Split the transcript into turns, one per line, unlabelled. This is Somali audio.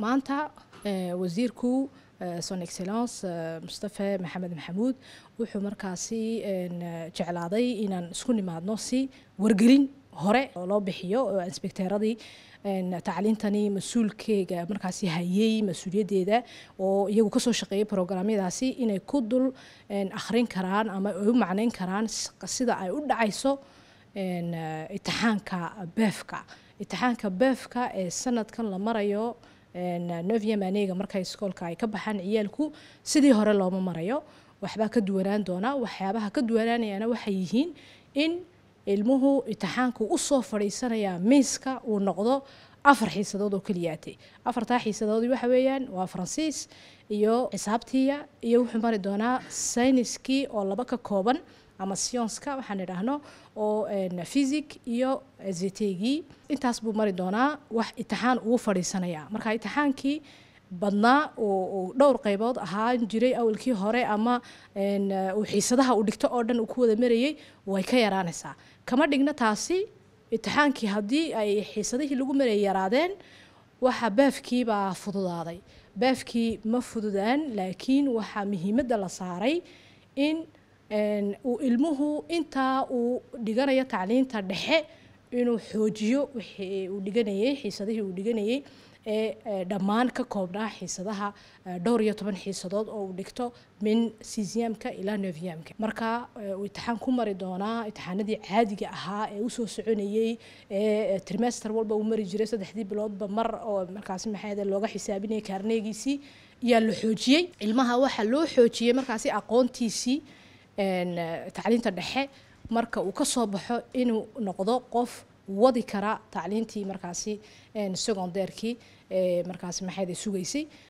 maanta eh, wasiirku eh, son excellence eh, mustahe maxamed maxamuud wuxuu markaasi jeclaaday inaan isku nimaadno si wargelin hore oo loo bixiyo oo inspekteeradii tacliintani mas-uulkeega markaasi hayey mas-uuliyaddeeda oo iyagu kasoo shaqeeyay programyadaasi inay ku dul akhrin karaan ama ay u macneyn karaan sida ay u dhacayso itixaanka beefka itixaanka beefka ee sanadkan la marayo Eh, novium aneyga marka iskoolka ay ka baxaan ciyaalku sidii hore looma marayo waxbaa ka duwanaan doonaa waxyaabaha ka duwanaanayana waxay yihiin in ilmuhu itixaanku usoo fadhiisanayaa miiska uu noqdo afar xiisadood oo keliyaatay afartaa xiisadoodii waxa weeyaan waa faransiis iyo xisaabtiiya iyo wuxuu mari doonaa sayniskii oo laba ka kooban ama syonska waxaan idhaahno oo eh, physic iyo ztgii eh, intaas buu mari doonaa wax itixaan ugu fadhiisanaya marka itixaankii badnaa uu dhowr qaybood ahaan jiray awalkii hore ama eh, uu xiisadaha uu dhigto oo dhan uu ku wada marayay way ka yaraanaysaa kama dhigna taasi itixaankii haddii ay xiisadihii lagu marayay yaraadeen waxa beefkii baa fududaaday beefkii ma fududaan laakiin waxaa muhiimadda la saaray in uu ilmuhu intaa uu dhiganayo tacliinta dhexe inuu xoojiyo wixii uu dhiganayay xiisadihii uu dhiganayay ee dhammaan ka koobnaa xiisadaha dhowr iyo toban xiisadood oo uu dhigto min sisiamka ilaa neviamka marka uu itixaan ku mari doonaa itixaanadii caadiga ahaa ee usoo soconayey ee trimester walba uu mari jiray saddexdii biloodba mar oo markaasi maxaa looga xisaabinayay kaarneegiisii yaa la xoojiyey ilmaha waxaa loo xoojiyey markaasi aqoontiisii Eh, tacliinta dhexe marka uu kasoo baxo inuu noqdo qof wadi kara tacliintii markaasi secondairkii eh, markaasi maxayda sugaysay